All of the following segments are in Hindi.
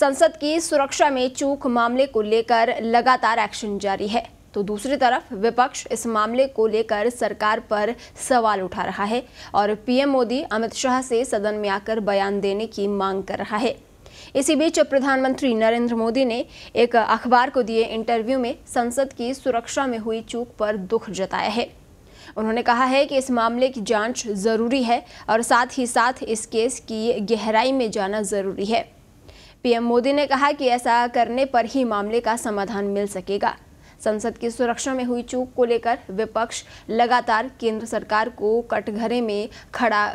संसद की सुरक्षा में चूक मामले को लेकर लगातार एक्शन जारी है तो दूसरी तरफ विपक्ष इस मामले को लेकर सरकार पर सवाल उठा रहा है और पीएम मोदी अमित शाह से सदन में आकर बयान देने की मांग कर रहा है इसी बीच प्रधानमंत्री नरेंद्र मोदी ने एक अखबार को दिए इंटरव्यू में संसद की सुरक्षा में हुई चूक पर दुख जताया है उन्होंने कहा है कि इस मामले की जांच जरूरी है और साथ ही साथ इस केस की गहराई में जाना जरूरी है पीएम मोदी ने कहा कि ऐसा करने पर ही मामले का समाधान मिल सकेगा संसद की सुरक्षा में हुई चूक को लेकर विपक्ष लगातार केंद्र सरकार को कटघरे में खड़ा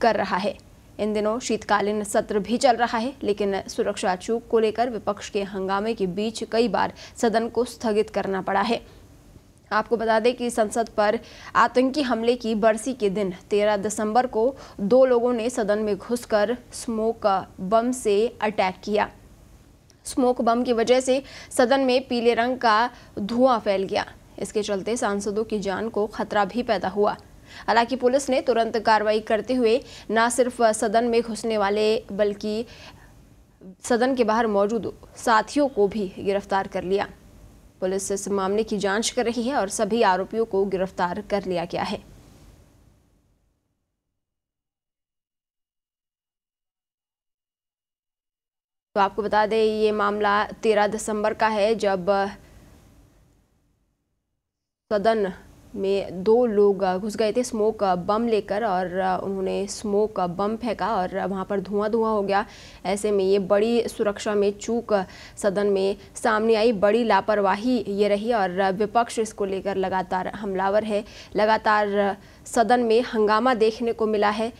कर रहा है इन दिनों शीतकालीन सत्र भी चल रहा है लेकिन सुरक्षा चूक को लेकर विपक्ष के हंगामे के बीच कई बार सदन को स्थगित करना पड़ा है आपको बता दें कि संसद पर आतंकी हमले की बरसी के दिन 13 दिसंबर को दो लोगों ने सदन में घुसकर स्मोक बम से अटैक किया स्मोक बम की वजह से सदन में पीले रंग का धुआं फैल गया इसके चलते सांसदों की जान को खतरा भी पैदा हुआ हालांकि पुलिस ने तुरंत कार्रवाई करते हुए न सिर्फ सदन में घुसने वाले बल्कि सदन के बाहर मौजूद साथियों को भी गिरफ्तार कर लिया पुलिस इस मामले की जांच कर रही है और सभी आरोपियों को गिरफ्तार कर लिया गया है तो आपको बता दें ये मामला तेरह दिसंबर का है जब सदन में दो लोग घुस गए थे स्मोक बम लेकर और उन्होंने स्मोक बम फेंका और वहाँ पर धुआं धुआं हो गया ऐसे में ये बड़ी सुरक्षा में चूक सदन में सामने आई बड़ी लापरवाही ये रही और विपक्ष इसको लेकर लगातार हमलावर है लगातार सदन में हंगामा देखने को मिला है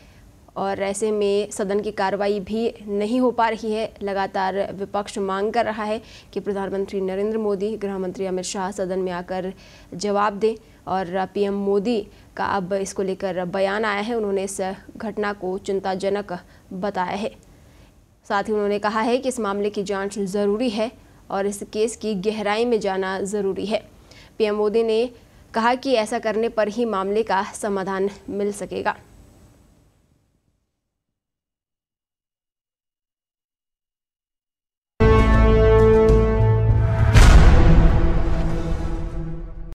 और ऐसे में सदन की कार्रवाई भी नहीं हो पा रही है लगातार विपक्ष मांग कर रहा है कि प्रधानमंत्री नरेंद्र मोदी गृह मंत्री अमित शाह सदन में आकर जवाब दें और पीएम मोदी का अब इसको लेकर बयान आया है उन्होंने इस घटना को चिंताजनक बताया है साथ ही उन्होंने कहा है कि इस मामले की जांच ज़रूरी है और इस केस की गहराई में जाना ज़रूरी है पीएम मोदी ने कहा कि ऐसा करने पर ही मामले का समाधान मिल सकेगा